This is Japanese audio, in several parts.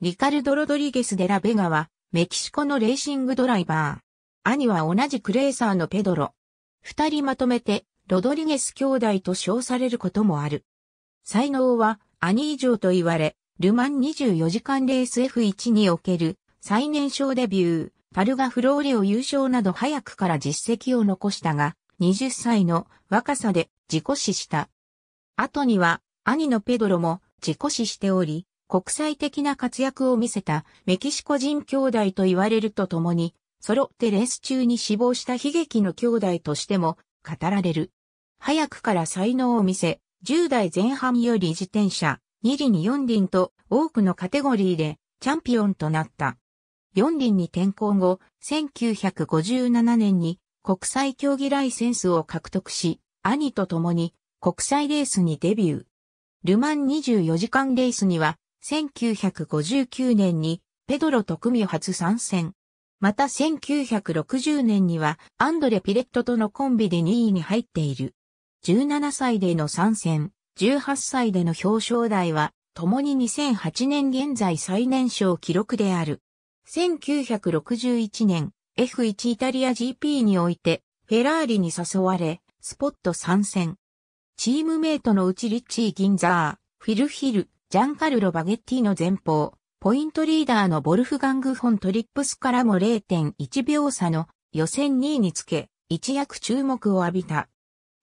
リカルド・ロドリゲス・デラ・ベガは、メキシコのレーシングドライバー。兄は同じクレーサーのペドロ。二人まとめて、ロドリゲス兄弟と称されることもある。才能は、兄以上と言われ、ルマン24時間レース F1 における最年少デビュー、パルガフローレオ優勝など早くから実績を残したが、20歳の若さで自己死した。後には兄のペドロも自己死しており、国際的な活躍を見せたメキシコ人兄弟と言われるとともに、揃ってレース中に死亡した悲劇の兄弟としても語られる。早くから才能を見せ、10代前半より自転車、2輪4輪と多くのカテゴリーでチャンピオンとなった。4輪に転向後、1957年に国際競技ライセンスを獲得し、兄と共に国際レースにデビュー。ルマン24時間レースには1959年にペドロ特務初参戦。また1960年にはアンドレ・ピレットとのコンビで2位に入っている。17歳での参戦、18歳での表彰台は、共に2008年現在最年少記録である。1961年、F1 イタリア GP において、フェラーリに誘われ、スポット参戦。チームメイトのうちリッチー・ギンザー、フィル・ヒル、ジャンカルロ・バゲッティの前方、ポイントリーダーのボルフガング・フォン・トリップスからも0.1秒差の予選2位につけ、一躍注目を浴びた。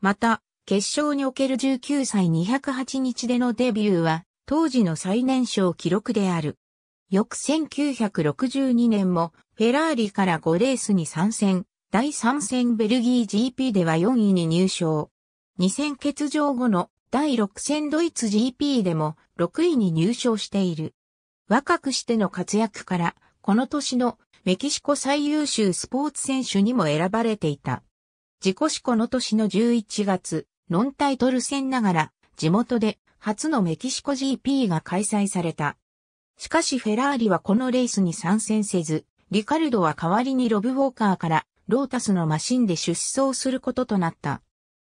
また、決勝における19歳208日でのデビューは、当時の最年少記録である。翌1962年も、フェラーリから5レースに参戦、第3戦ベルギー GP では4位に入賞。2戦欠場後の第6戦ドイツ GP でも6位に入賞している。若くしての活躍から、この年のメキシコ最優秀スポーツ選手にも選ばれていた。自己史この年の11月、ノンタイトル戦ながら、地元で初のメキシコ GP が開催された。しかしフェラーリはこのレースに参戦せず、リカルドは代わりにロブウォーカーからロータスのマシンで出走することとなった。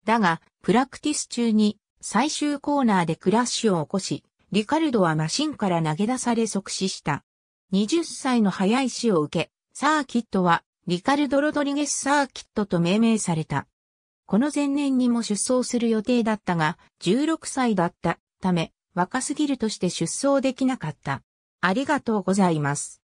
だが、プラクティス中に最終コーナーでクラッシュを起こし、リカルドはマシンから投げ出され即死した。20歳の速い死を受け、サーキットはリカルド・ロドリゲス・サーキットと命名された。この前年にも出走する予定だったが、16歳だったため、若すぎるとして出走できなかった。ありがとうございます。